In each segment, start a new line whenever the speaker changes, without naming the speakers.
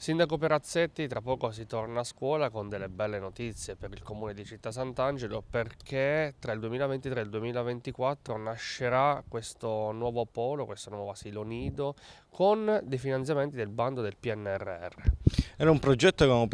Sindaco Perazzetti, tra poco si torna a scuola con delle belle notizie per il comune di Città Sant'Angelo perché tra il 2023 e il 2024 nascerà questo nuovo polo, questo nuovo asilo nido con dei finanziamenti del bando del PNRR.
Era un progetto che avevamo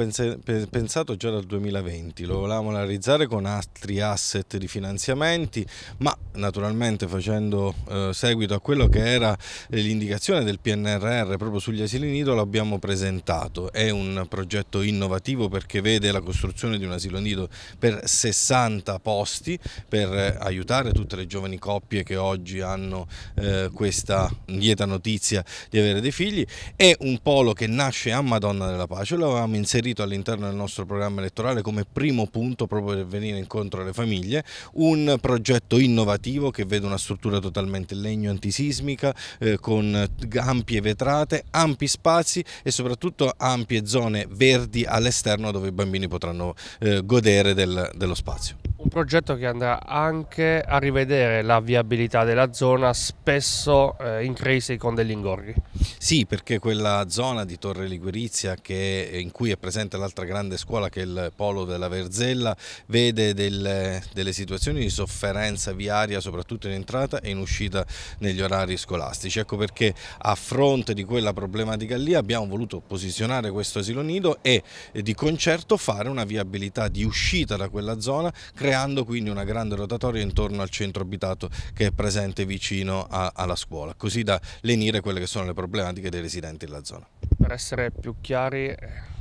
pensato già dal 2020, lo volevamo realizzare con altri asset di finanziamenti, ma naturalmente facendo eh, seguito a quello che era l'indicazione del PNRR proprio sugli asili nido l'abbiamo presentato Stato. È un progetto innovativo perché vede la costruzione di un asilo nido per 60 posti per eh, aiutare tutte le giovani coppie che oggi hanno eh, questa lieta notizia di avere dei figli. È un polo che nasce a Madonna della Pace, lo avevamo inserito all'interno del nostro programma elettorale come primo punto proprio per venire incontro alle famiglie, un progetto innovativo che vede una struttura totalmente in legno antisismica eh, con ampie vetrate, ampi spazi e soprattutto soprattutto ampie zone verdi all'esterno dove i bambini potranno eh, godere del, dello spazio.
Un progetto che andrà anche a rivedere la viabilità della zona
spesso eh, in crisi con degli ingorghi. Sì, perché quella zona di Torre Liguerizia che, eh, in cui è presente l'altra grande scuola che è il polo della Verzella vede delle, delle situazioni di sofferenza viaria soprattutto in entrata e in uscita negli orari scolastici. Ecco perché a fronte di quella problematica lì abbiamo voluto posizionare questo asilo nido e eh, di concerto fare una viabilità di uscita da quella zona creando quindi una grande rotatoria intorno al centro abitato che è presente vicino a, alla scuola, così da lenire quelle che sono le problematiche problematiche dei residenti della zona. Per essere
più chiari eh,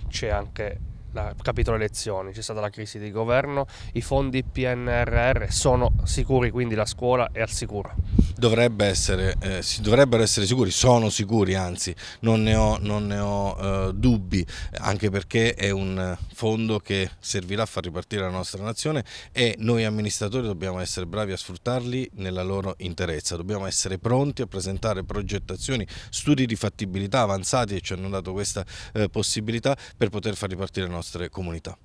c'è anche la, capitolo elezioni, c'è stata la crisi di governo, i fondi PNRR sono sicuri, quindi la scuola è al sicuro.
Dovrebbe essere, eh, si dovrebbero essere sicuri, sono sicuri anzi, non ne ho, non ne ho eh, dubbi, anche perché è un fondo che servirà a far ripartire la nostra nazione e noi amministratori dobbiamo essere bravi a sfruttarli nella loro interezza, dobbiamo essere pronti a presentare progettazioni, studi di fattibilità avanzati che ci hanno dato questa eh, possibilità per poter far ripartire la nostra nazione nostre comunità.